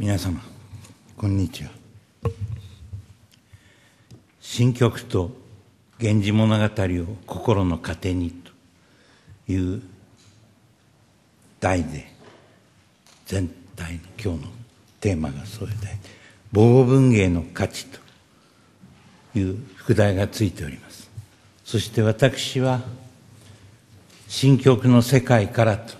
皆様こんにちは新曲と「源氏物語を心の糧に」という題で全体の今日のテーマがそれで「防護文芸の価値」という副題がついておりますそして私は新曲の世界からと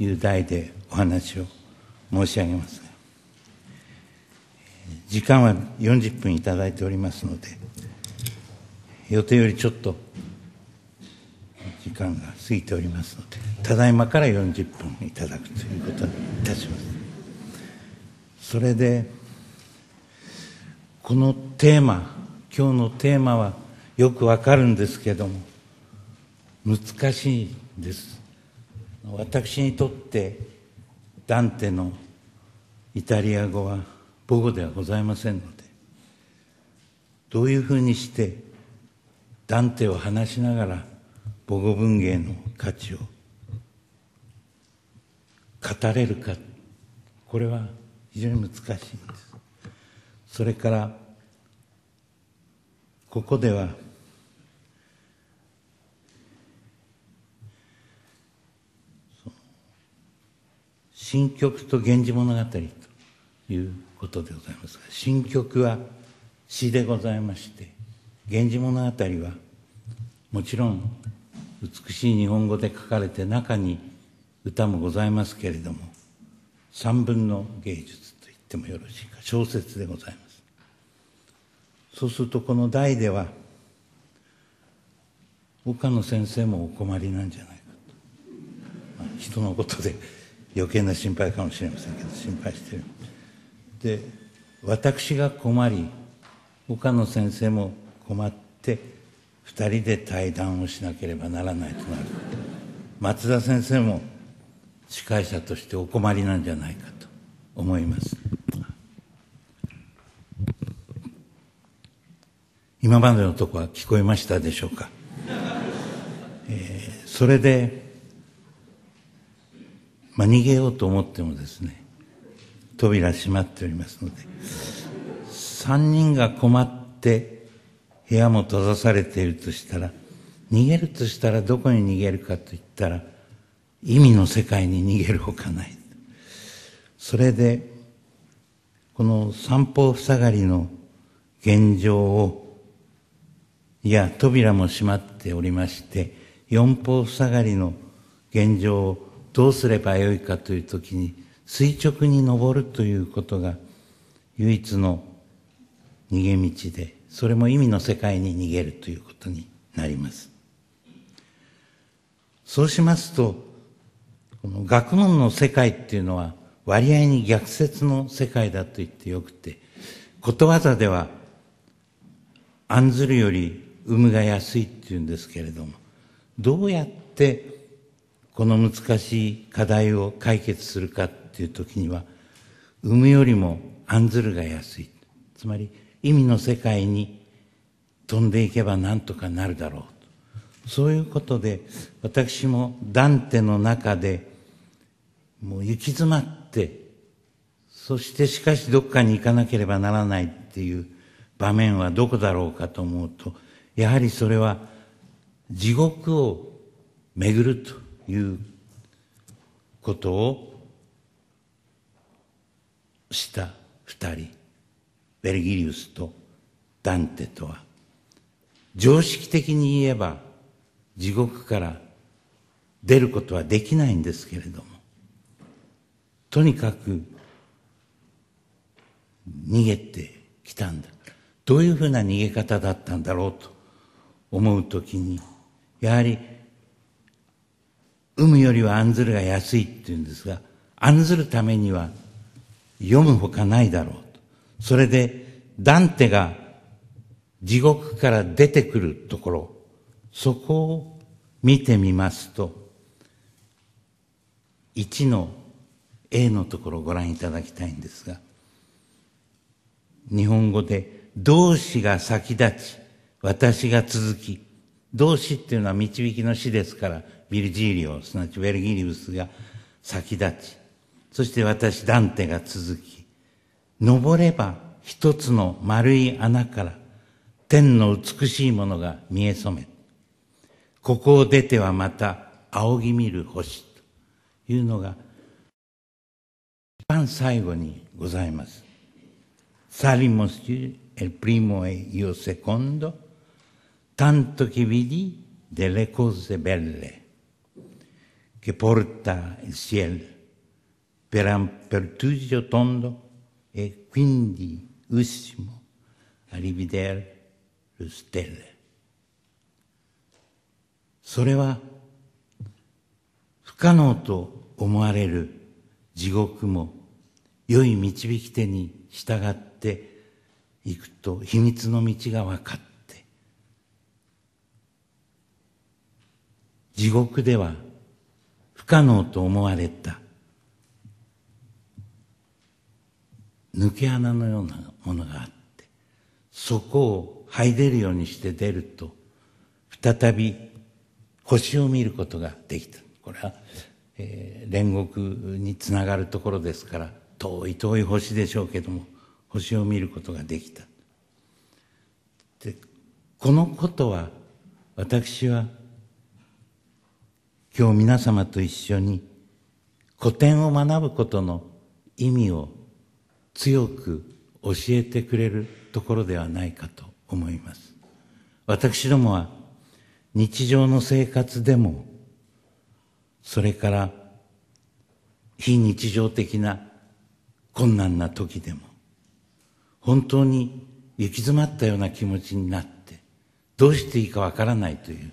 いう題でお話を申し上げます時間は40分いただいておりますので、予定よりちょっと時間が過ぎておりますので、ただいまから40分いただくということにいたします。それで、このテーマ、今日のテーマはよくわかるんですけども、難しいです。私にとってダンテのイタリア語は母語ではございませんので、どういうふうにして、ダンテを話しながら、母語文芸の価値を語れるか、これは非常に難しいんです。それから、ここでは、新曲と源氏物語ということでございますが新曲は詩でございまして「源氏物語」はもちろん美しい日本語で書かれて中に歌もございますけれども三分の芸術と言ってもよろしいか小説でございますそうするとこの題では岡野先生もお困りなんじゃないかと、まあ、人のことで余計な心配かもしれませんけど心配してるして私が困り岡野先生も困って2人で対談をしなければならないとなる松田先生も司会者としてお困りなんじゃないかと思います今までのとこは聞こえましたでしょうか、えー、それで、まあ、逃げようと思ってもですね扉閉まっておりますので、三人が困って部屋も閉ざされているとしたら、逃げるとしたらどこに逃げるかといったら、意味の世界に逃げるほかない。それで、この三方塞がりの現状を、いや、扉も閉まっておりまして、四方塞がりの現状をどうすればよいかという時に、垂直に登るということが唯一の逃げ道でそれも意味の世界に逃げるということになりますそうしますとこの学問の世界っていうのは割合に逆説の世界だと言ってよくてことわざでは案ずるより産むが安いっていうんですけれどもどうやってこの難しい課題を解決するかっていう時には産むよりも案ずるが安いつまり意味の世界に飛んでいけばなんとかなるだろうそういうことで私もダンテの中でもう行き詰まってそしてしかしどっかに行かなければならないっていう場面はどこだろうかと思うとやはりそれは地獄を巡るということをした二人ベルギリウスとダンテとは常識的に言えば地獄から出ることはできないんですけれどもとにかく逃げてきたんだどういうふうな逃げ方だったんだろうと思うときにやはり産むよりは案ずるが安いっていうんですが案ずるためには読むほかないだろうと。それで、ダンテが地獄から出てくるところ、そこを見てみますと、1の A のところをご覧いただきたいんですが、日本語で、動詞が先立ち、私が続き、動詞っていうのは導きの詞ですから、ビルジーリオ、すなわちウェルギリウスが先立ち、そして私、ダンテが続き、登れば一つの丸い穴から天の美しいものが見え染め、ここを出てはまた仰ぎ見る星というのが一番最後にございます。サリモスユエルプリモエユーセコンド、タントキビリデレコゼベレ、ケポルタエルシエル、per un pertugio tondo e quindi uscimo a rivedere le stelle. それは不可能と思われる地獄も良い導き手に従っていくと秘密の道が分かって地獄では不可能と思われた抜け穴のようなものがあってそこを這い出るようにして出ると再び星を見ることができたこれは、えー、煉獄につながるところですから遠い遠い星でしょうけども星を見ることができたでこのことは私は今日皆様と一緒に古典を学ぶことの意味を強く教えてくれるところではないかと思います私どもは日常の生活でもそれから非日常的な困難な時でも本当に行き詰まったような気持ちになってどうしていいかわからないという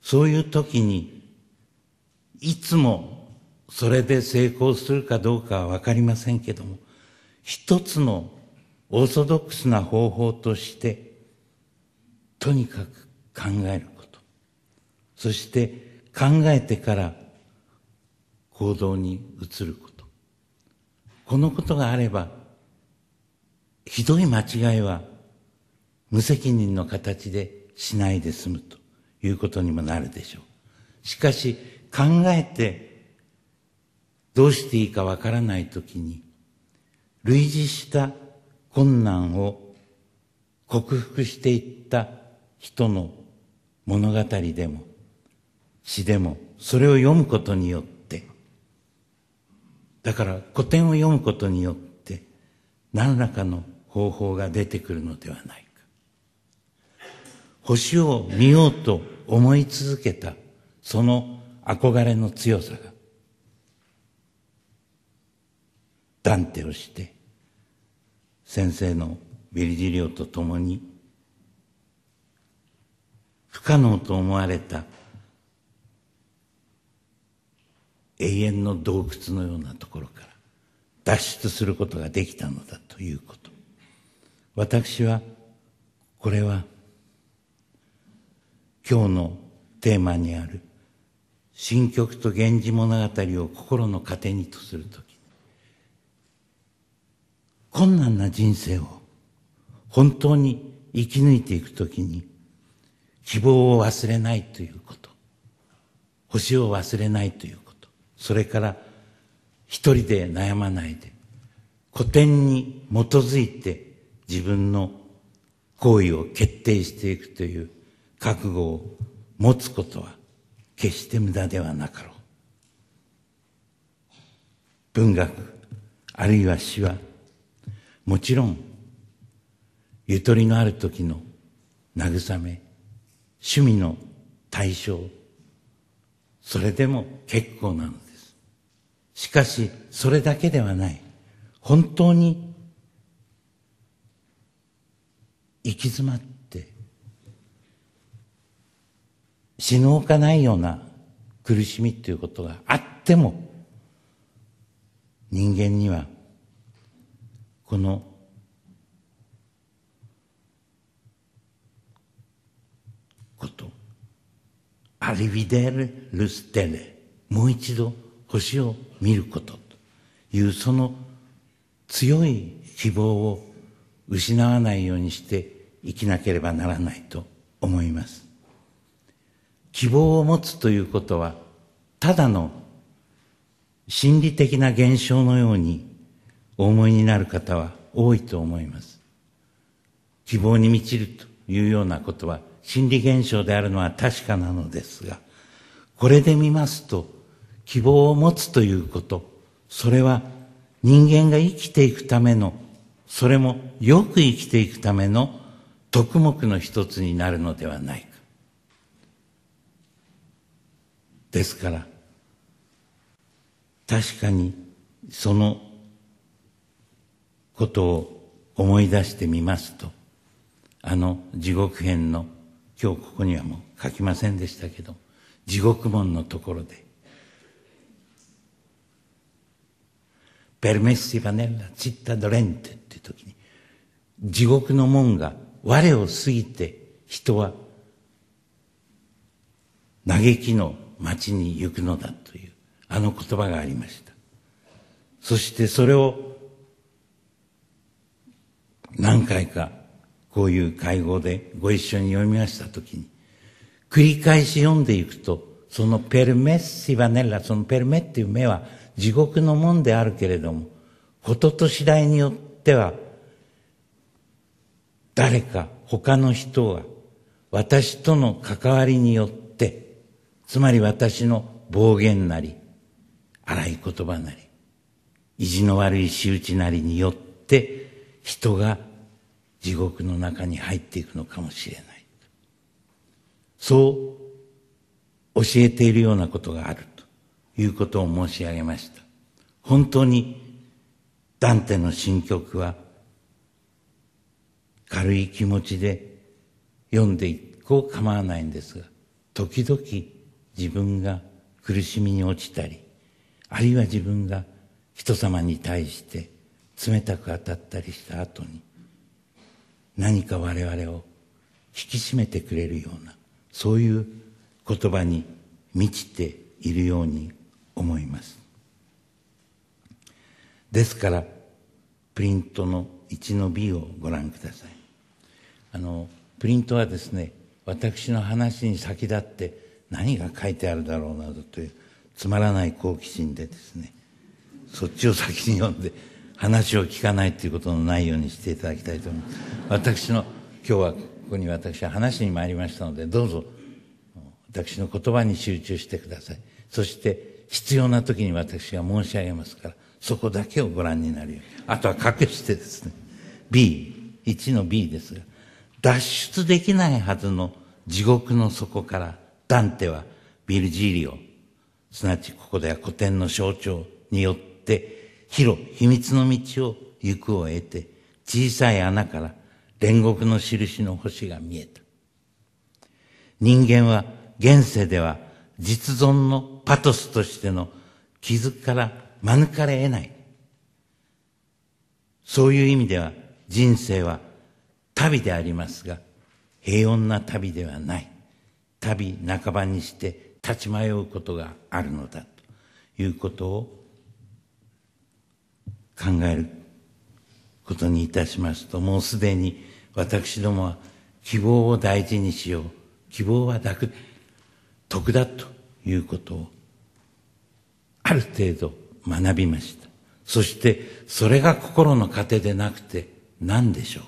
そういう時にいつもそれで成功するかどうかはわかりませんけども一つのオーソドックスな方法としてとにかく考えることそして考えてから行動に移ることこのことがあればひどい間違いは無責任の形でしないで済むということにもなるでしょうしかし考えてどうしていいかわからないときに類似した困難を克服していった人の物語でも詩でもそれを読むことによってだから古典を読むことによって何らかの方法が出てくるのではないか星を見ようと思い続けたその憧れの強さが断定をして先生のビリジリオと共に不可能と思われた永遠の洞窟のようなところから脱出することができたのだということ私はこれは今日のテーマにある「新曲と源氏物語」を心の糧にとすると困難な人生を本当に生き抜いていくときに希望を忘れないということ。星を忘れないということ。それから一人で悩まないで、古典に基づいて自分の行為を決定していくという覚悟を持つことは決して無駄ではなかろう。文学、あるいは詩はもちろん、ゆとりのある時の慰め、趣味の対象、それでも結構なのです。しかし、それだけではない。本当に、行き詰まって、死のうかないような苦しみということがあっても、人間にはこのこと「アリビデル・ルステレ」もう一度星を見ることというその強い希望を失わないようにして生きなければならないと思います希望を持つということはただの心理的な現象のようにお思いになる方は多いと思います。希望に満ちるというようなことは心理現象であるのは確かなのですが、これで見ますと、希望を持つということ、それは人間が生きていくための、それもよく生きていくための特目の一つになるのではないか。ですから、確かにそのことを思い出してみますとあの地獄編の今日ここにはもう書きませんでしたけど地獄門のところで「ペルメッシバネラチッタドレンテ」っていう時に地獄の門が我を過ぎて人は嘆きの町に行くのだというあの言葉がありましたそしてそれを何回かこういう会合でご一緒に読みましたときに、繰り返し読んでいくと、そのペルメッシバネラ、そのペルメっていう目は地獄の門であるけれども、ことと次第によっては、誰か他の人は私との関わりによって、つまり私の暴言なり、荒い言葉なり、意地の悪い仕打ちなりによって、人が地獄の中に入っていくのかもしれない。そう教えているようなことがあるということを申し上げました。本当にダンテの新曲は軽い気持ちで読んでいこう構わないんですが、時々自分が苦しみに落ちたり、あるいは自分が人様に対して冷たく当たったりした後に何か我々を引き締めてくれるようなそういう言葉に満ちているように思いますですからプリントの1の B をご覧くださいあのプリントはですね私の話に先立って何が書いてあるだろうなどというつまらない好奇心でですねそっちを先に読んで話を聞かないということのないようにしていただきたいと思います。私の今日はここに私は話に参りましたのでどうぞ私の言葉に集中してくださいそして必要な時に私が申し上げますからそこだけをご覧になるようにあとは隠してですね B1 の B ですが脱出できないはずの地獄の底からダンテはビルジーリオすなわちここでは古典の象徴によって広秘密の道を行くを得て、小さい穴から煉獄の印の星が見えた。人間は現世では実存のパトスとしての傷から免れ得ない。そういう意味では人生は旅でありますが、平穏な旅ではない。旅半ばにして立ち迷うことがあるのだということを考えることにいたしますと、もうすでに私どもは希望を大事にしよう。希望は楽、得だということを、ある程度学びました。そして、それが心の糧でなくて何でしょう